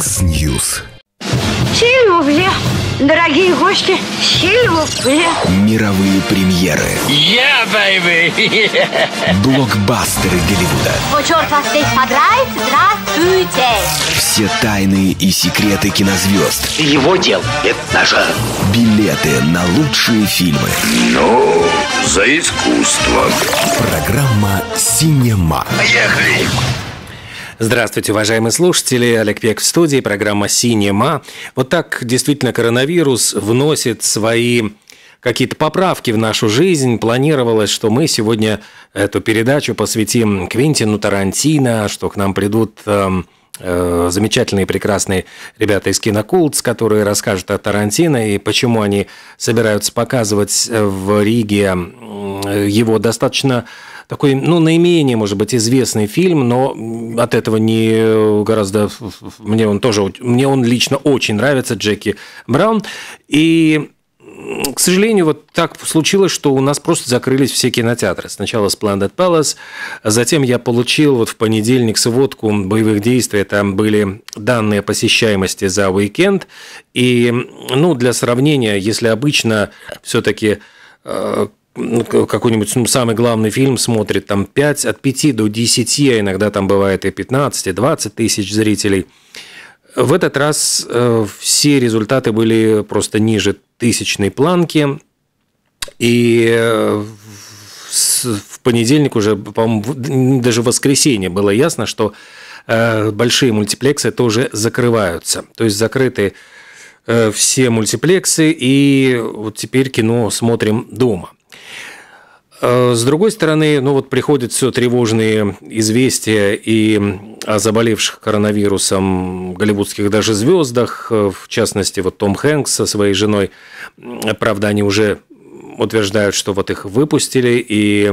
Микс-Ньюс. Сильвупле. Дорогие гости, Сильвупле. Мировые премьеры. Я, yeah, baby! Yeah. Блокбастеры Голливуда. О, черт, вас здесь понравится? Здравствуйте! Все тайны и секреты кинозвезд. Его дел, это наша. Билеты на лучшие фильмы. Ну, за искусство. Программа «Синема». Поехали! Здравствуйте, уважаемые слушатели. Олег Пек в студии, программа «Синема». Вот так действительно коронавирус вносит свои какие-то поправки в нашу жизнь. Планировалось, что мы сегодня эту передачу посвятим Квинтину Тарантино, что к нам придут эм, э, замечательные, прекрасные ребята из Кинокултс, которые расскажут о Тарантино и почему они собираются показывать э, в Риге его достаточно такой, ну, наименее, может быть, известный фильм, но от этого не э, гораздо... Мне он тоже, мне он лично очень нравится, Джеки Браун. И к сожалению, вот так случилось, что у нас просто закрылись все кинотеатры. Сначала Splendid Palace, затем я получил вот в понедельник сводку боевых действий, там были данные посещаемости за уикенд. И, ну, для сравнения, если обычно все-таки э, ну, какой-нибудь ну, самый главный фильм смотрит там 5, от 5 до 10, а иногда там бывает и 15, и 20 тысяч зрителей. В этот раз э, все результаты были просто ниже тысячной планки. И э, в понедельник уже, по-моему, даже в воскресенье было ясно, что э, большие мультиплексы тоже закрываются. То есть закрыты э, все мультиплексы, и вот теперь кино смотрим дома. Э, с другой стороны, ну вот приходят все тревожные известия и о заболевших коронавирусом голливудских даже звездах, э, в частности, вот Том Хэнкс со своей женой. Правда, они уже утверждают, что вот их выпустили, и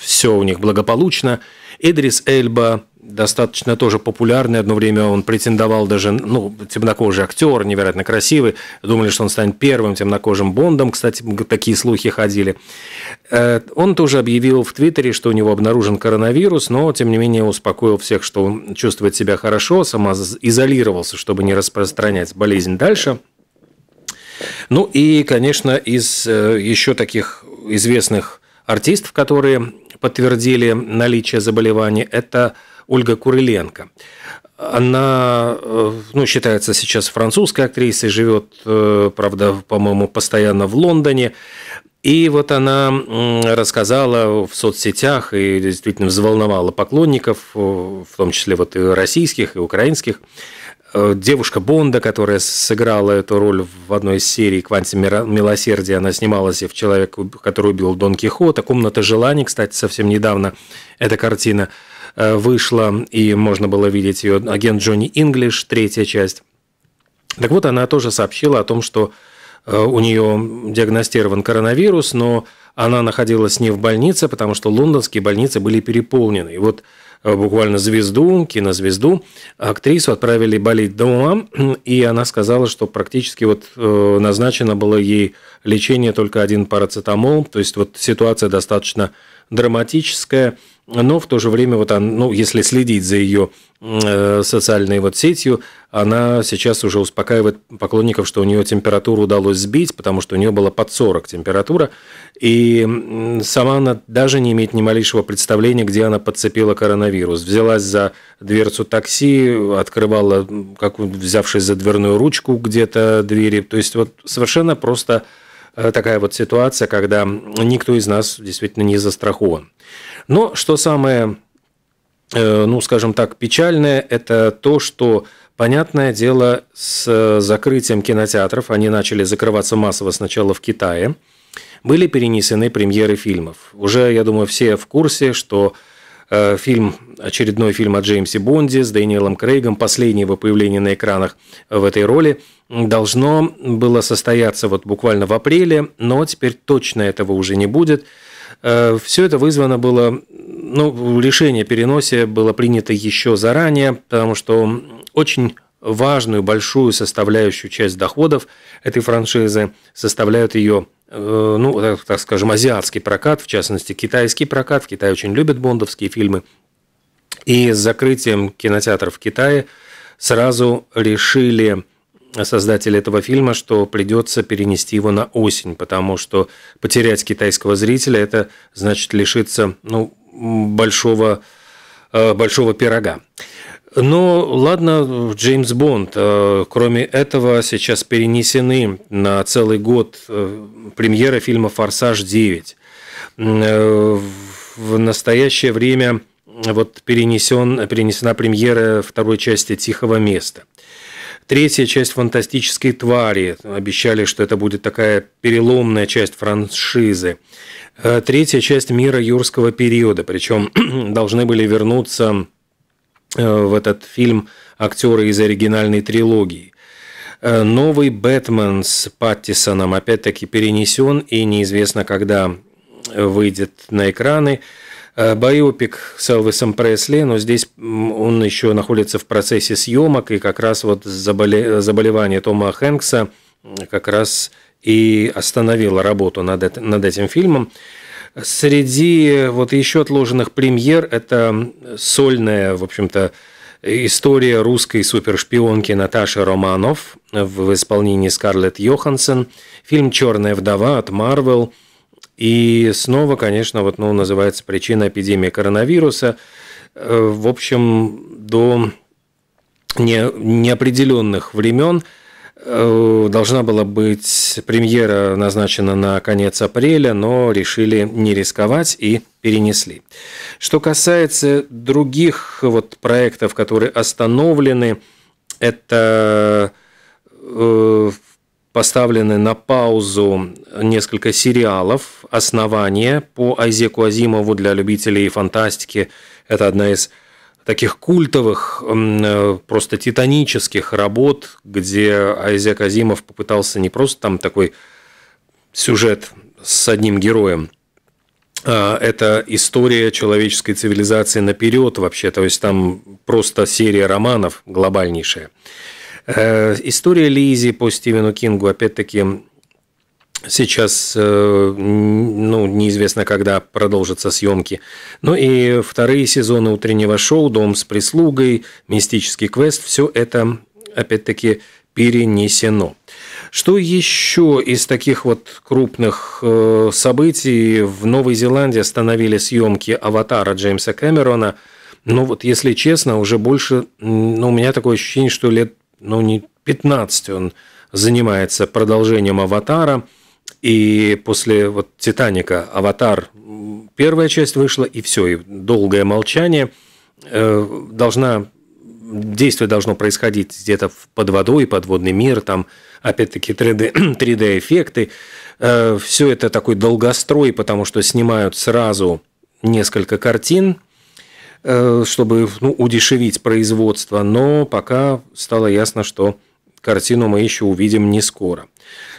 все у них благополучно. Идрис Эльба, достаточно тоже популярный. Одно время он претендовал даже, ну, темнокожий актер, невероятно красивый. Думали, что он станет первым темнокожим Бондом. Кстати, такие слухи ходили. Э, он тоже объявил в Твиттере, что у него обнаружен коронавирус, но, тем не менее, успокоил всех, что он чувствует себя хорошо, самоизолировался, чтобы не распространять болезнь дальше. Ну и, конечно, из э, еще таких известных артистов, которые подтвердили наличие заболевания, это Ольга Куриленко. Она э, ну, считается сейчас французской актрисой, живет, э, правда, по-моему, постоянно в Лондоне. И вот она рассказала в соцсетях и действительно взволновала поклонников, э, в том числе вот и российских, и украинских. Девушка Бонда, которая сыграла эту роль в одной из серий «Кванти милосердия», она снималась и в «Человек, который убил Дон Кихота», «Комната желаний», кстати, совсем недавно эта картина – Э, вышла, и можно было видеть ее агент Джонни Инглиш, третья часть. Так вот, она тоже сообщила о том, что э, у нее диагностирован коронавирус, но она находилась не в больнице, потому что лондонские больницы были переполнены. И вот э, буквально звезду, кинозвезду, актрису отправили болеть дома, и она сказала, что практически вот назначено было ей лечение только один парацетамол, то есть вот ситуация достаточно драматическая, но в то же время, вот она, ну, если следить за ее э, социальной вот сетью, она сейчас уже успокаивает поклонников, что у нее температуру удалось сбить, потому что у нее была под 40 температура, и сама она даже не имеет ни малейшего представления, где она подцепила коронавирус. Взялась за дверцу такси, открывала, как взявшись за дверную ручку где-то двери, то есть вот совершенно просто Э, такая вот ситуация, когда никто из нас действительно не застрахован. Но что самое, э, ну, скажем так, печальное, это то, что Понятное дело, с э, закрытием кинотеатров, они начали закрываться массово сначала в Китае, были перенесены премьеры фильмов. Уже, я думаю, все в курсе, что Э, фильм, очередной фильм о Джеймсе Бонде с Дэниелом Крейгом, последнее его появление на экранах в этой роли, должно было состояться вот буквально в апреле, но теперь точно этого уже не будет. Э, Все это вызвано было, ну, решение о переносе было принято еще заранее, потому что очень важную, большую составляющую часть доходов этой франшизы составляют ее Э, ну, так, так скажем, азиатский прокат, в частности, китайский прокат. В Китае очень любят бондовские фильмы. И с закрытием кинотеатров в Китае сразу решили создатели этого фильма, что придется перенести его на осень, потому что потерять китайского зрителя – это значит лишиться ну, большого, э, большого пирога. Ну, ладно, Джеймс Бонд. Э, кроме этого, сейчас перенесены на целый год э, премьеры фильма «Форсаж 9». Э, в настоящее время вот перенесен, перенесена премьера второй части «Тихого места». Третья часть «Фантастические твари». Обещали, что это будет такая переломная часть франшизы. Третья часть «Мира юрского периода». Причем должны были вернуться Э, в этот фильм актеры из оригинальной трилогии. Э, новый «Бэтмен» с Паттисоном опять-таки перенесен и неизвестно, когда выйдет на экраны. Э, Биопик с Элвисом Пресли, но здесь он еще находится в процессе съемок, и как раз вот заболе... заболевание Тома Хэнкса как раз и остановило работу над, над этим фильмом. Среди вот еще отложенных премьер это сольная, в общем-то, история русской супершпионки Наташи Романов в исполнении Скарлетт Йоханссон, фильм «Черная вдова» от Марвел, и снова, конечно, вот, ну, называется «Причина эпидемии коронавируса». Э, в общем, до неопределенных времен – Э, должна была быть премьера назначена на конец апреля, но решили не рисковать и перенесли. Что касается других вот проектов, которые остановлены, это э, поставлены на паузу несколько сериалов «Основание» по Айзеку Азимову для любителей фантастики. Это одна из таких культовых, э, просто титанических работ, где Айзек Азимов попытался не просто там такой сюжет с одним героем, а это история человеческой цивилизации наперед вообще, то есть там просто серия романов глобальнейшая. Э, история Лизи по Стивену Кингу, опять-таки, Сейчас, э, ну, неизвестно, когда продолжатся съемки. Ну и вторые сезоны утреннего шоу «Дом с прислугой», «Мистический квест» – все это, опять-таки, перенесено. Что еще из таких вот крупных э, событий в Новой Зеландии остановили съемки «Аватара» Джеймса Кэмерона? Ну вот, если честно, уже больше, ну, у меня такое ощущение, что лет, ну, не 15 он занимается продолжением «Аватара». И после вот «Титаника» «Аватар» первая часть вышла, и все, и долгое молчание. Э, должна действие должно происходить где-то под водой, подводный мир, там опять-таки 3D-эффекты. 3D все это такой долгострой, потому что снимают сразу несколько картин, э, чтобы ну, удешевить производство, но пока стало ясно, что картину мы еще увидим не скоро.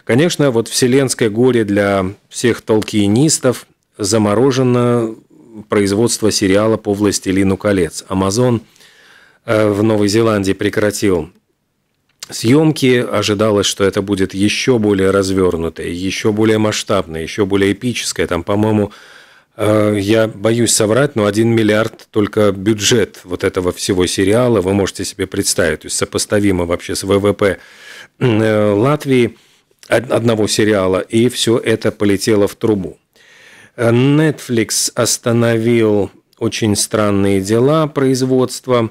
Конечно, вот вселенское горе для всех толкиенистов заморожено производство сериала по «Властелину колец». Амазон э, в Новой Зеландии прекратил съемки. Ожидалось, что это будет еще более развернутое, еще более масштабное, еще более эпическое. Там, по-моему, э, я боюсь соврать, но 1 миллиард только бюджет вот этого всего сериала, вы можете себе представить, то есть сопоставимо вообще с ВВП э, Латвии – одного сериала, и все это полетело в трубу. Э, Netflix остановил очень странные дела производства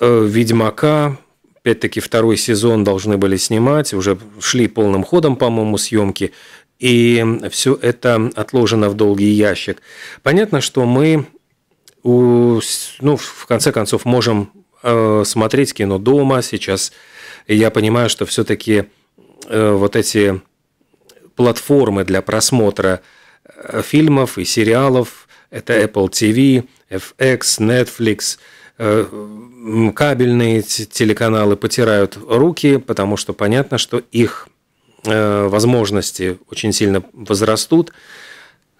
э, «Ведьмака», опять-таки второй сезон должны были снимать, уже шли полным ходом, по-моему, съемки, и все это отложено в долгий ящик. Понятно, что мы, ну, в конце концов, можем э, смотреть кино дома. Сейчас я понимаю, что все-таки Э, вот эти платформы для просмотра э, фильмов и сериалов. Это Apple TV, FX, Netflix. Э, кабельные телеканалы потирают руки, потому что понятно, что их возможности очень сильно возрастут.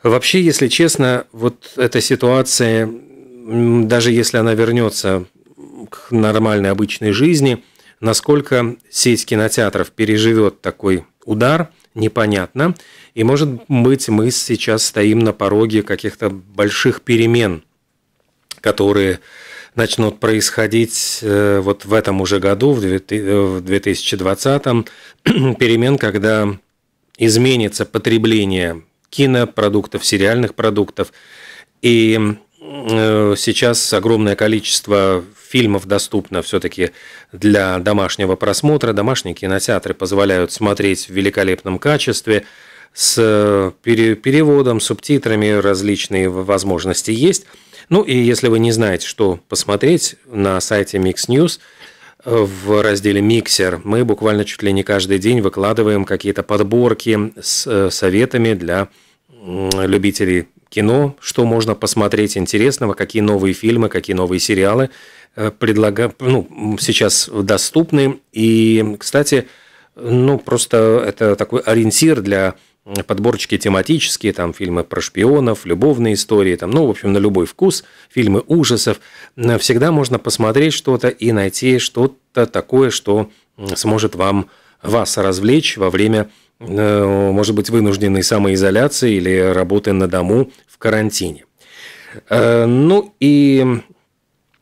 Вообще, если честно, вот эта ситуация, даже если она вернется к нормальной обычной жизни – Насколько сеть кинотеатров переживет такой удар, непонятно. И, может быть, мы сейчас стоим на пороге каких-то больших перемен, которые начнут происходить э, вот в этом уже году, в 2020, э, перемен, когда изменится потребление кинопродуктов, сериальных продуктов. И э, сейчас огромное количество фильмов доступно все-таки для домашнего просмотра. Домашние кинотеатры позволяют смотреть в великолепном качестве с переводом, субтитрами, различные возможности есть. Ну и если вы не знаете, что посмотреть, на сайте Mix News в разделе «Миксер» мы буквально чуть ли не каждый день выкладываем какие-то подборки с э, советами для любителей кино, что можно посмотреть интересного, какие новые фильмы, какие новые сериалы э, предлага... ну, сейчас доступны. И, кстати, ну, просто это такой ориентир для подборочки тематические, там фильмы про шпионов, любовные истории, там, ну, в общем, на любой вкус, фильмы ужасов. Всегда можно посмотреть что-то и найти что-то такое, что сможет вам, вас развлечь во время Э, может быть, вынужденной самоизоляции или работы на дому в карантине. Э, ну и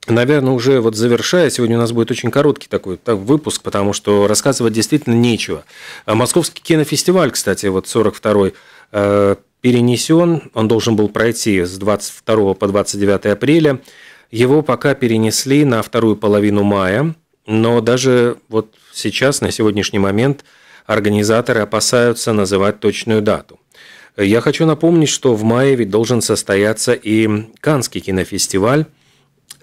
Наверное, уже вот завершая, сегодня у нас будет очень короткий такой выпуск, потому что рассказывать действительно нечего. А Московский кинофестиваль, кстати, вот 42-й э, перенесен, он должен был пройти с 22 по 29 апреля. Его пока перенесли на вторую половину мая, но даже вот сейчас, на сегодняшний момент – Организаторы опасаются называть точную дату. Я хочу напомнить, что в мае ведь должен состояться и Канский кинофестиваль,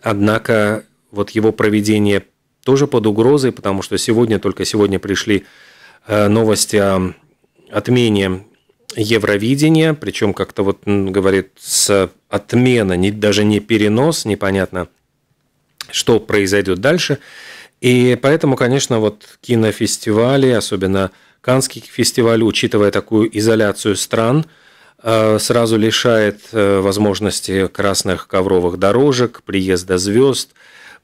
однако вот его проведение тоже под угрозой, потому что сегодня, только сегодня пришли э, новости о отмене Евровидения, причем как-то вот говорит с отмена, не, даже не перенос, непонятно что произойдет дальше. И поэтому, конечно, вот кинофестивали, особенно Канский фестиваль, учитывая такую изоляцию стран, э, сразу лишает э, возможности красных ковровых дорожек, приезда звезд,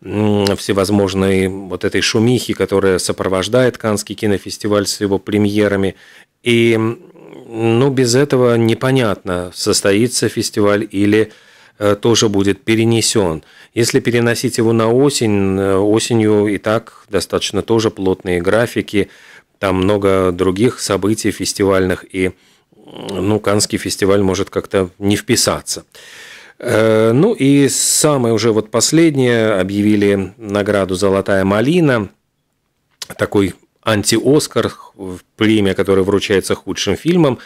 всевозможной вот этой шумихи, которая сопровождает Канский кинофестиваль с его премьерами. И ну, без этого непонятно, состоится фестиваль или нет Э, тоже будет перенесен. Если переносить его на осень, э, осенью и так достаточно тоже плотные графики, там много других событий фестивальных, и ну, Канский фестиваль может как-то не вписаться. Э, ну и самое уже вот последнее, объявили награду «Золотая малина», такой анти-Оскар, премия, которая вручается худшим фильмам.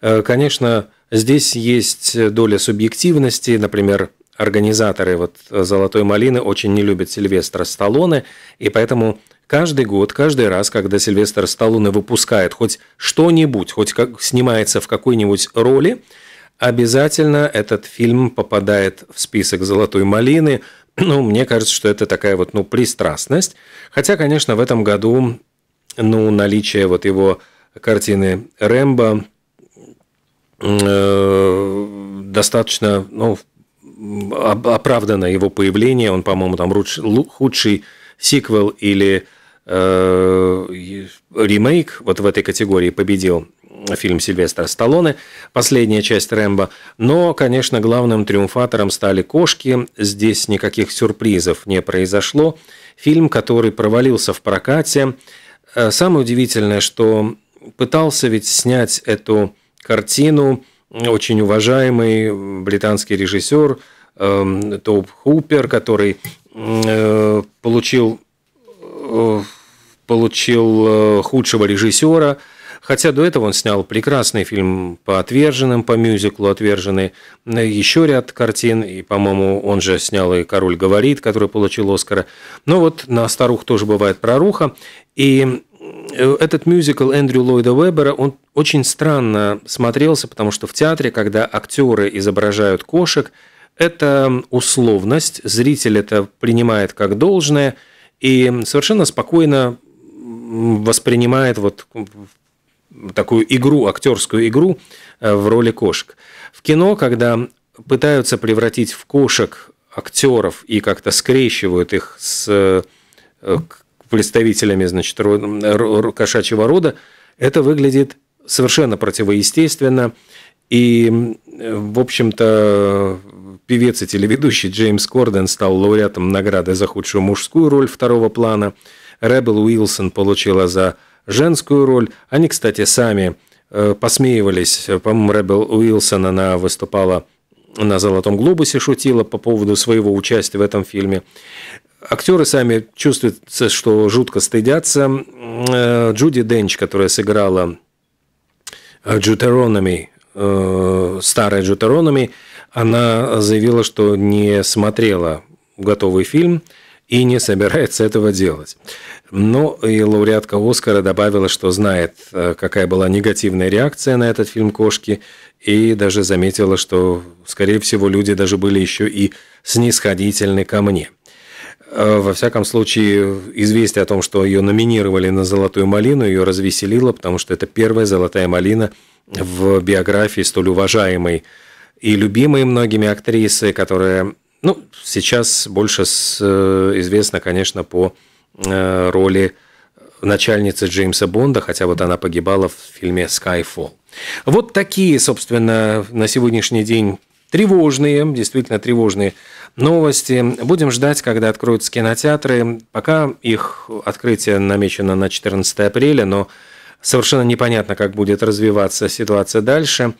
Конечно, Здесь есть э, доля субъективности, например, организаторы вот э, «Золотой малины» очень не любят Сильвестра Сталлоне, и поэтому каждый год, каждый раз, когда Сильвестр Сталлоне выпускает хоть что-нибудь, хоть как снимается в какой-нибудь роли, обязательно этот фильм попадает в список «Золотой малины». Ну, мне кажется, что это такая вот, ну, пристрастность. Хотя, конечно, в этом году, ну, наличие вот его картины «Рэмбо» Э, достаточно ну, оправдано его появление. Он, по-моему, там худший сиквел или э, ремейк вот в этой категории победил фильм Сильвестра Сталлоне, последняя часть Рэмбо. Но, конечно, главным триумфатором стали «Кошки». Здесь никаких сюрпризов не произошло. Фильм, который провалился в прокате. Э, самое удивительное, что пытался ведь снять эту картину очень уважаемый британский режиссер эм, э, Топ Хупер, который получил, э, получил э, худшего режиссера. Хотя до этого он снял прекрасный фильм по «Отверженным», по мюзиклу «Отверженные», еще ряд картин, и, по-моему, он же снял и «Король говорит», который получил «Оскара». Но вот на «Старух» тоже бывает проруха, и Э, этот мюзикл Эндрю Ллойда Вебера, он очень странно смотрелся, потому что в театре, когда актеры изображают кошек, это условность, зритель это принимает как должное и совершенно спокойно воспринимает вот такую игру, актерскую игру э, в роли кошек. В кино, когда пытаются превратить в кошек актеров и как-то скрещивают их с э, представителями значит, кошачьего рода, это выглядит совершенно противоестественно. И, в общем-то, певец и телеведущий Джеймс Корден стал лауреатом награды за худшую мужскую роль второго плана. Рэббел Уилсон получила за женскую роль. Они, кстати, сами э, посмеивались. По-моему, Рэббел Уилсон, она выступала на «Золотом глобусе» шутила по поводу своего участия в этом фильме. Актеры сами чувствуют, что жутко стыдятся. Э, Джуди Денч, которая сыграла э, Джутеронами, э, старая Джутеронами, она заявила, что не смотрела готовый фильм и не собирается этого делать. Но ну и лауреатка Оскара добавила, что знает, какая была негативная реакция на этот фильм «Кошки», и даже заметила, что, скорее всего, люди даже были еще и снисходительны ко мне – Э, во всяком случае, известие о том, что ее номинировали на «Золотую малину», ее развеселило, потому что это первая «Золотая малина» в биографии столь уважаемой и любимой многими актрисы, которая ну, сейчас больше с, э, известна, конечно, по э, роли начальницы Джеймса Бонда, хотя вот она погибала в фильме «Skyfall». Вот такие, собственно, на сегодняшний день тревожные, действительно тревожные новости. Будем ждать, когда откроются кинотеатры. Пока их открытие намечено на 14 апреля, но совершенно непонятно, как будет развиваться ситуация дальше.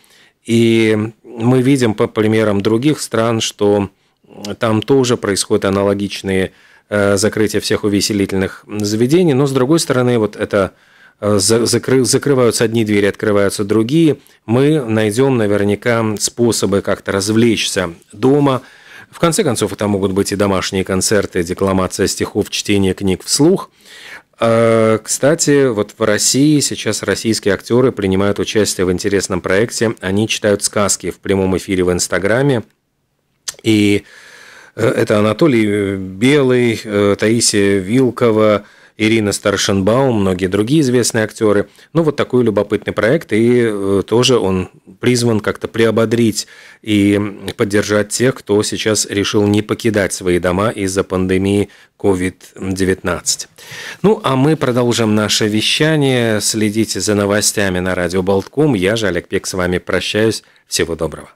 И мы видим по примерам других стран, что там тоже происходят аналогичные э, закрытия всех увеселительных заведений. Но, с другой стороны, вот это закры, закрываются одни двери, открываются другие, мы найдем наверняка способы как-то развлечься дома. В конце концов, это могут быть и домашние концерты, декламация стихов, чтение книг вслух. А, кстати, вот в России сейчас российские актеры принимают участие в интересном проекте. Они читают сказки в прямом эфире в Инстаграме. И э, это Анатолий Белый, э, Таисия Вилкова, Ирина Старшенбаум, многие другие известные актеры. Ну, вот такой любопытный проект, и э, тоже он призван как-то приободрить и поддержать тех, кто сейчас решил не покидать свои дома из-за пандемии COVID-19. Ну, а мы продолжим наше вещание. Следите за новостями на радио Болтком. Я же, Олег Пек, с вами прощаюсь. Всего доброго.